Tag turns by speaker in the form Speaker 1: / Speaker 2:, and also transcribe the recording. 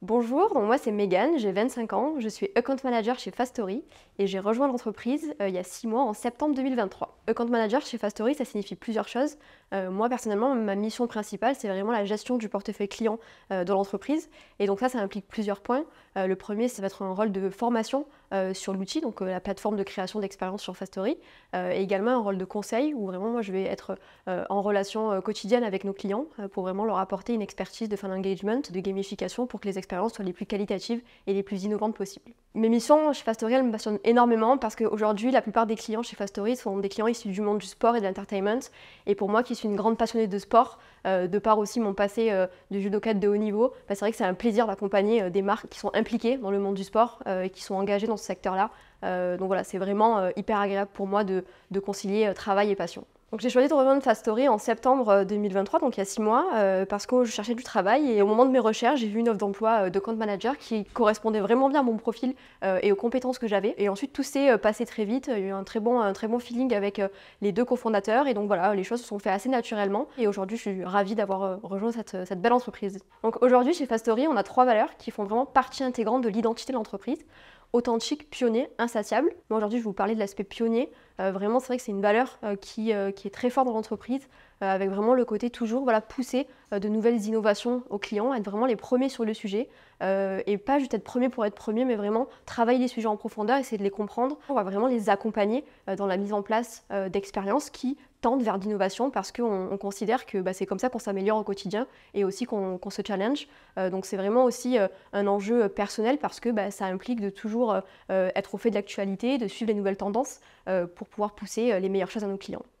Speaker 1: Bonjour, moi c'est Megan, j'ai 25 ans, je suis account manager chez Fastory et j'ai rejoint l'entreprise euh, il y a 6 mois en septembre 2023. Account manager chez Fastory, ça signifie plusieurs choses. Euh, moi personnellement, ma mission principale c'est vraiment la gestion du portefeuille client euh, de l'entreprise et donc ça, ça implique plusieurs points. le premier, ça va être un rôle de formation euh, sur l'outil, donc euh, la plateforme de création d'expériences sur Fastory, euh, et également un rôle de conseil où vraiment moi je vais être en relation quotidienne avec nos clients pour vraiment leur apporter une expertise de fin engagement, de gamification pour que les expériences soient les plus qualitatives et les plus innovantes possibles. Mes missions chez Fastory me passionnent énormément parce qu'aujourd'hui, la plupart des clients chez Fastory sont des clients issus du monde du sport et de l'entertainment. Et pour moi, qui suis une grande passionnée de sport, euh, de par aussi mon passé euh, de judoka de haut niveau, bah, c'est vrai que c'est un plaisir d'accompagner euh, des marques qui sont impliquées dans le monde du sport et qui sont engagées dans ce secteur-là. donc voilà, c'est vraiment hyper agréable pour moi de concilier travail et passion j'ai choisi de rejoindre Fast en septembre 2023, euh, donc il y a six mois, euh, parce que je cherchais du travail et au moment de mes recherches, j'ai vu une offre d'emploi euh, de compte manager qui correspondait vraiment bien à mon profil et aux compétences que j'avais. Et ensuite tout s'est passé très vite, il y a eu un très bon, feeling avec les deux cofondateurs et donc voilà, les choses se sont faites assez naturellement. Et aujourd'hui, je suis ravie d'avoir rejoint cette, belle entreprise. Donc aujourd'hui, chez Fastory, on a trois valeurs qui font vraiment partie intégrante de l'identité de l'entreprise authentique, pionnier, insatiable. Moi aujourd'hui je vais vous parler de l'aspect pionnier. Euh, vraiment c'est vrai que c'est une valeur euh, euh, qui, est très forte dans l'entreprise, avec vraiment le côté toujours voilà, pousser de nouvelles innovations aux clients, être vraiment les premiers sur le sujet, et pas juste être premier pour être premier, mais vraiment travailler les sujets en profondeur, essayer de les comprendre. On va vraiment les accompagner dans la mise en place d'expériences qui tendent vers l'innovation parce qu'on considère que bah, c'est comme ça qu'on s'améliore au quotidien et aussi qu'on se challenge. Euh, donc c'est vraiment aussi euh, un enjeu euh, personnel parce que bah, ça implique de toujours être au fait de l'actualité, de suivre les nouvelles tendances pour pouvoir pousser les meilleures choses à nos clients.